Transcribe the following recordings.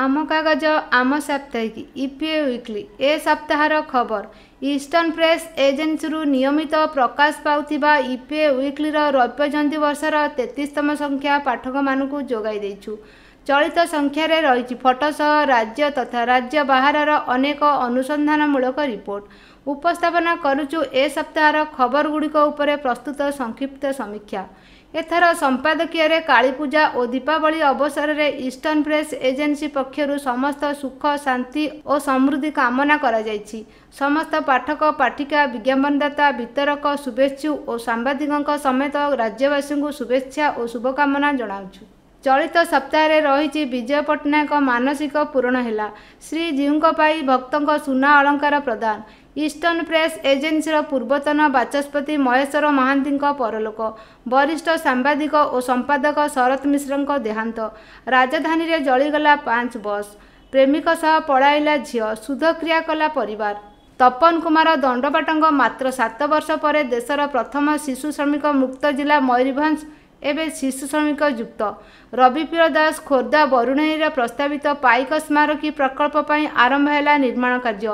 ଆମ କାଗଜ ଆମ ସାପ୍ତାହିକ ଇପିଏ ୱିକ୍ଲି ଏ ସପ୍ତାହର ଖବର ଇଷ୍ଟର୍ଣ୍ଣ ପ୍ରେସ୍ ଏଜେନ୍ସିରୁ ନିୟମିତ ପ୍ରକାଶ ପାଉଥିବା ଇପିଏ ୱିକ୍ଲିର ରୌପ୍ୟ ଜୟନ୍ତୀ ବର୍ଷର ତେତିଶତମ ସଂଖ୍ୟା ପାଠକମାନଙ୍କୁ ଯୋଗାଇ ଦେଇଛୁ ଚଳିତ ସଂଖ୍ୟାରେ ରହିଛି ଫଟୋ ସହ ରାଜ୍ୟ ତଥା ରାଜ୍ୟ ବାହାରର ଅନେକ ଅନୁସନ୍ଧାନମୂଳକ ରିପୋର୍ଟ ଉପସ୍ଥାପନ କରୁଛୁ ଏ ସପ୍ତାହର ଖବରଗୁଡ଼ିକ ଉପରେ ପ୍ରସ୍ତୁତ ସଂକ୍ଷିପ୍ତ ସମୀକ୍ଷା ଏଥର ସମ୍ପାଦକୀୟରେ କାଳୀପୂଜା ଓ ଦୀପାବଳି ଅବସରରେ ଇଷ୍ଟର୍ଣ୍ଣ ପ୍ରେସ୍ ଏଜେନ୍ସି ପକ୍ଷରୁ ସମସ୍ତ ସୁଖ ଶାନ୍ତି ଓ ସମୃଦ୍ଧି କାମନା କରାଯାଇଛି ସମସ୍ତ ପାଠକ ପାଠିକା ବିଜ୍ଞାପନଦାତା ବିତରକ ଶୁଭେଚ୍ଛୁ ଓ ସାମ୍ବାଦିକଙ୍କ ସମେତ ରାଜ୍ୟବାସୀଙ୍କୁ ଶୁଭେଚ୍ଛା ଓ ଶୁଭକାମନା ଜଣାଉଛୁ ଚଳିତ ସପ୍ତାହରେ ରହିଛି ବିଜୟ ପଟ୍ଟନାୟକ ମାନସିକ ପୂରଣ ହେଲା ଶ୍ରୀଜୀଉଙ୍କ ପାଇଁ ଭକ୍ତଙ୍କ ସୁନା ଅଳଙ୍କାର ପ୍ରଦାନ ଇଷ୍ଟର୍ଣ୍ଣ ପ୍ରେସ୍ ଏଜେନ୍ସିର ପୂର୍ବତନ ବାଚସ୍ପତି ମହେଶ୍ୱର ମହାନ୍ତିଙ୍କ ପରଲୋକ ବରିଷ୍ଠ ସାମ୍ବାଦିକ ଓ ସମ୍ପାଦକ ଶରତ ମିଶ୍ରଙ୍କ ଦେହାନ୍ତ ରାଜଧାନୀରେ ଜଳିଗଲା ପାଞ୍ଚ ବସ୍ ପ୍ରେମିକ ସହ ପଳାଇଲା ଝିଅ ସୁଧକ୍ରିୟା କଲା ପରିବାର ତପନ କୁମାର ଦଣ୍ଡପାଟଙ୍କ ମାତ୍ର ସାତ ବର୍ଷ ପରେ ଦେଶର ପ୍ରଥମ ଶିଶୁ ଶ୍ରମିକ ମୁକ୍ତ ଜିଲ୍ଲା ମୟୂରଭଞ୍ଜ ଏବେ ଶିଶୁ ଶ୍ରମିକ ଯୁକ୍ତ ରବିପ୍ରିୟ ଦାସ ଖୋର୍ଦ୍ଧା ବରୁଣେଇରେ ପ୍ରସ୍ତାବିତ ପାଇକ ସ୍ମାରକୀ ପ୍ରକଳ୍ପ ପାଇଁ ଆରମ୍ଭ ହେଲା ନିର୍ମାଣ କାର୍ଯ୍ୟ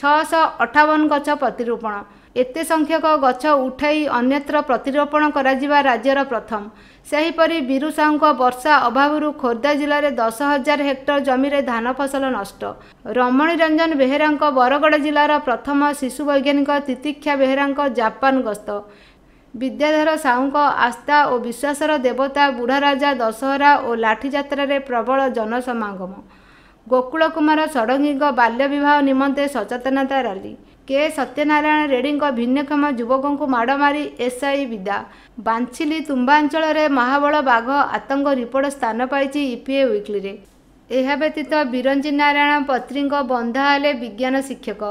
ଛଅଶହ ଅଠାବନ ଗଛ ପ୍ରତିରୋପଣ ଏତେ ସଂଖ୍ୟକ ଗଛ ଉଠାଇ ଅନ୍ୟତ୍ର ପ୍ରତିରୋପଣ କରାଯିବା ରାଜ୍ୟର ପ୍ରଥମ ସେହିପରି ବୀରୁ ସାହୁଙ୍କ ବର୍ଷା ଅଭାବରୁ ଖୋର୍ଦ୍ଧା ଜିଲ୍ଲାରେ ଦଶ ହଜାର ହେକ୍ଟର ଜମିରେ ଧାନ ଫସଲ ନଷ୍ଟ ରମଣୀ ରଞ୍ଜନ ବେହେରାଙ୍କ ବରଗଡ଼ ଜିଲ୍ଲାର ପ୍ରଥମ ଶିଶୁ ବୈଜ୍ଞାନିକ ତିତିକ୍ଷା ବେହେରାଙ୍କ ଜାପାନ ଗସ୍ତ ବିଦ୍ୟାଧର ସାହୁଙ୍କ ଆସ୍ଥା ଓ ବିଶ୍ୱାସର ଦେବତା ବୁଢ଼ାରାଜା ଦଶହରା ଓ ଲାଠିଯାତ୍ରାରେ ପ୍ରବଳ ଜନସମାଗମ ଗୋକୁଳ କୁମାର ଷଡ଼ଙ୍ଗୀଙ୍କ ବାଲ୍ୟ ବିବାହ ନିମନ୍ତେ ସଚେତନତା ରାଲି କେ ସତ୍ୟନାରାୟଣ ରେଡ୍ଡିଙ୍କ ଭିନ୍ନକ୍ଷମ ଯୁବକଙ୍କୁ ମାଡ଼ ମାରି ଏସ୍ଆଇ ବିଦା ବାଞ୍ଚିଲି ତୁମ୍ବାଞ୍ଚଳରେ ମହାବଳ ବାଘ ଆତଙ୍କ ରିପୋର୍ଟ ସ୍ଥାନ ପାଇଛି ଇପିଏ ୱିକ୍ଲିରେ ଏହା ବ୍ୟତୀତ ବିରଞ୍ଜି ନାରାୟଣ ପତ୍ରୀଙ୍କ ବନ୍ଧା ହେଲେ ବିଜ୍ଞାନ ଶିକ୍ଷକ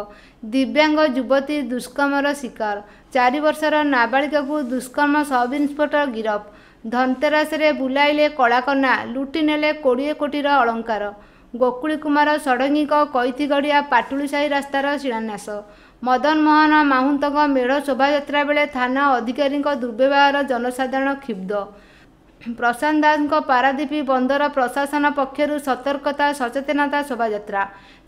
ଦିବ୍ୟାଙ୍ଗ ଯୁବତୀ ଦୁଷ୍କର୍ମର ଶିକାର ଚାରି ବର୍ଷର ନାବାଳିକାକୁ ଦୁଷ୍କର୍ମ ସବ୍ ଇନ୍ସପେକ୍ଟର ଗିରଫ ଧନ୍ତେରାସରେ ବୁଲାଇଲେ କଳାକନା ଲୁଟି ନେଲେ କୋଡ଼ିଏ କୋଟିର ଅଳଙ୍କାର ଗୋକୁଳି କୁମାର ଷଡ଼ଙ୍ଗୀଙ୍କ କୈଥିଗଡ଼ିଆ ପାଟୁଳି ସାହି ରାସ୍ତାର ଶିଳାନ୍ୟାସ ମଦନମୋହନ ମାହୁନ୍ତଙ୍କ ମେଢ଼ ଶୋଭାଯାତ୍ରା ବେଳେ ଥାନା ଅଧିକାରୀଙ୍କ ଦୁର୍ବ୍ୟବହାର ଜନସାଧାରଣ କ୍ଷୁବ୍ଧ ପ୍ରଶାନ୍ତ ଦାସଙ୍କ ପାରାଦ୍ୱୀପ ବନ୍ଦର ପ୍ରଶାସନ ପକ୍ଷରୁ ସତର୍କତା ସଚେତନତା ଶୋଭାଯାତ୍ରା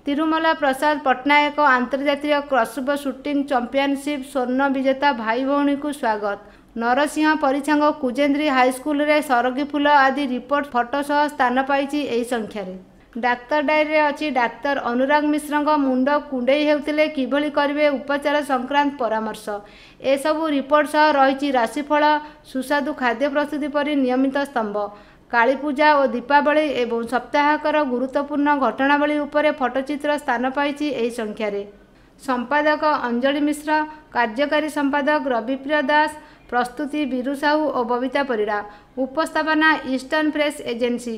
ତିରୁମଲା ପ୍ରସାଦ ପଟ୍ଟନାୟକ ଆନ୍ତର୍ଜାତୀୟ କ୍ରସବ ସୁଟିଂ ଚମ୍ପିଅନସିପ୍ ସ୍ୱର୍ଣ୍ଣ ବିଜେତା ଭାଇ ଭଉଣୀଙ୍କୁ ସ୍ୱାଗତ ନରସିଂହ ପରିଛାଙ୍ଗ କୁଜେନ୍ଦ୍ରୀ ହାଇସ୍କୁଲରେ ସରଗୀ ଫୁଲ ଆଦି ରିପୋର୍ଟ ଫଟୋ ସହ ସ୍ଥାନ ପାଇଛି ଏହି ସଂଖ୍ୟାରେ ଡାକ୍ତର ଡାଏରୀରେ ଅଛି ଡାକ୍ତର ଅନୁରାଗ ମିଶ୍ରଙ୍କ ମୁଣ୍ଡ କୁଣ୍ଡେଇ ହେଉଥିଲେ କିଭଳି କରିବେ ଉପଚାର ସଂକ୍ରାନ୍ତ ପରାମର୍ଶ ଏସବୁ ରିପୋର୍ଟ ସହ ରହିଛି ରାଶିଫଳ ସୁସ୍ୱାଦୁ ଖାଦ୍ୟ ପ୍ରସ୍ତୁତି ପରି ନିୟମିତ ସ୍ତମ୍ଭ କାଳୀପୂଜା ଓ ଦୀପାବଳି ଏବଂ ସପ୍ତାହକର ଗୁରୁତ୍ୱପୂର୍ଣ୍ଣ ଘଟଣାବଳୀ ଉପରେ ଫଟୋଚିତ୍ର ସ୍ଥାନ ପାଇଛି ଏହି ସଂଖ୍ୟାରେ ସମ୍ପାଦକ ଅଞ୍ଜଳି ମିଶ୍ର କାର୍ଯ୍ୟକାରୀ ସମ୍ପାଦକ ରବିପ୍ରିୟ ଦାସ ପ୍ରସ୍ତୁତି ବିରୁ ସାହୁ ଓ ବବିତା ପରିଡ଼ା ଉପସ୍ଥାପନା ଇଷ୍ଟର୍ଣ୍ଣ ପ୍ରେସ୍ ଏଜେନ୍ସି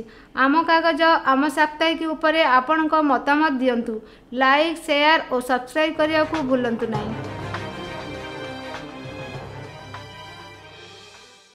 ଆମ କାଗଜ ଆମ ସାପ୍ତାହିକ ଉପରେ ଆପଣଙ୍କ ମତାମତ ଦିଅନ୍ତୁ ଲାଇକ୍ ସେୟାର୍ ଓ ସବସ୍କ୍ରାଇବ୍ କରିବାକୁ ଭୁଲନ୍ତୁ ନାହିଁ